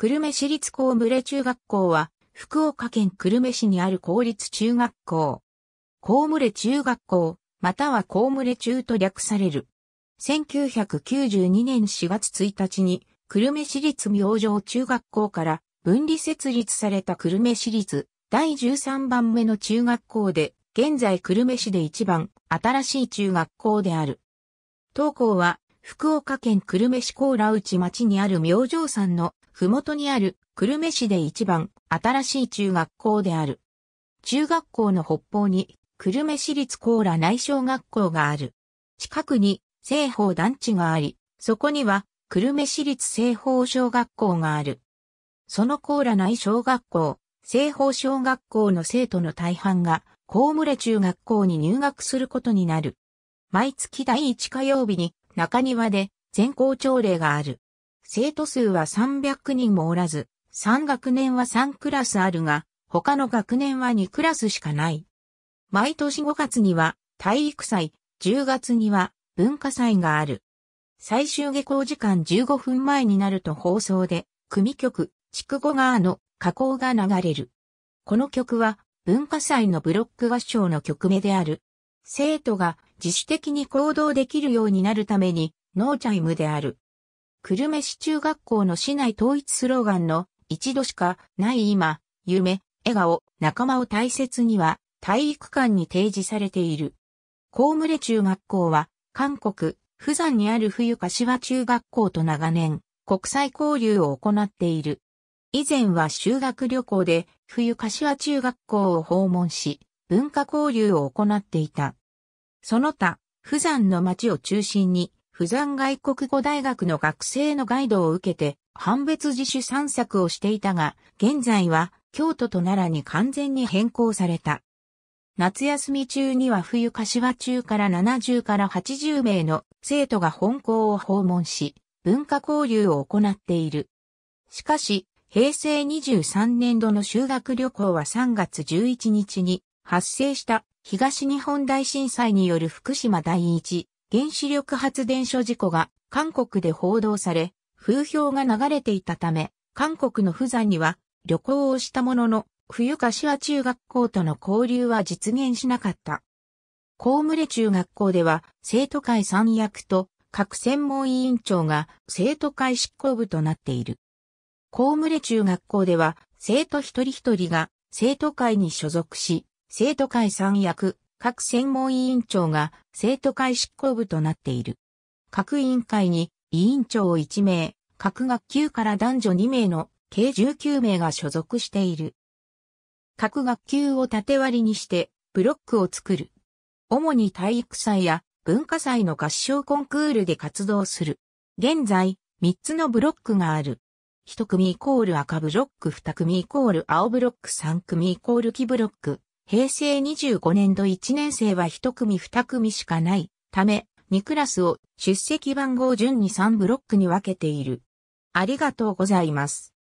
久留米市立高群れ中学校は、福岡県久留米市にある公立中学校。高群れ中学校、または高群れ中と略される。1992年4月1日に、久留米市立明星中学校から分離設立された久留米市立第13番目の中学校で、現在久留米市で一番新しい中学校である。当校は、福岡県久留米市高羅内町にある明星山のふもとにある、久留米市で一番新しい中学校である。中学校の北方に、久留米市立高羅内小学校がある。近くに、西方団地があり、そこには、久留米市立西方小学校がある。その高羅内小学校、西方小学校の生徒の大半が、高村中学校に入学することになる。毎月第1火曜日に中庭で全校朝礼がある。生徒数は300人もおらず、3学年は3クラスあるが、他の学年は2クラスしかない。毎年5月には体育祭、10月には文化祭がある。最終下校時間15分前になると放送で、組曲、筑後川の加工が流れる。この曲は文化祭のブロック合唱の曲名である。生徒が自主的に行動できるようになるために、ノーチャイムである。久留米市中学校の市内統一スローガンの一度しかない今、夢、笑顔、仲間を大切には体育館に提示されている。コ群ムレ中学校は韓国、釜山にある冬柏中学校と長年国際交流を行っている。以前は修学旅行で冬柏中学校を訪問し、文化交流を行っていた。その他、釜山の町を中心に釜山外国語大学の学生のガイドを受けて、判別自主散策をしていたが、現在は京都と奈良に完全に変更された。夏休み中には冬柏中から70から80名の生徒が本校を訪問し、文化交流を行っている。しかし、平成23年度の修学旅行は3月11日に発生した東日本大震災による福島第一原子力発電所事故が韓国で報道され、風評が流れていたため、韓国の富山には旅行をしたものの、冬柏中学校との交流は実現しなかった。コウムレ中学校では生徒会三役と各専門委員長が生徒会執行部となっている。コウムレ中学校では生徒一人一人が生徒会に所属し、生徒会三役、各専門委員長が生徒会執行部となっている。各委員会に委員長を1名、各学級から男女2名の計19名が所属している。各学級を縦割りにしてブロックを作る。主に体育祭や文化祭の合唱コンクールで活動する。現在、3つのブロックがある。1組イコール赤ブロック、2組イコール青ブロック、3組イコール黄ブロック。平成25年度1年生は1組2組しかないため、2クラスを出席番号順に3ブロックに分けている。ありがとうございます。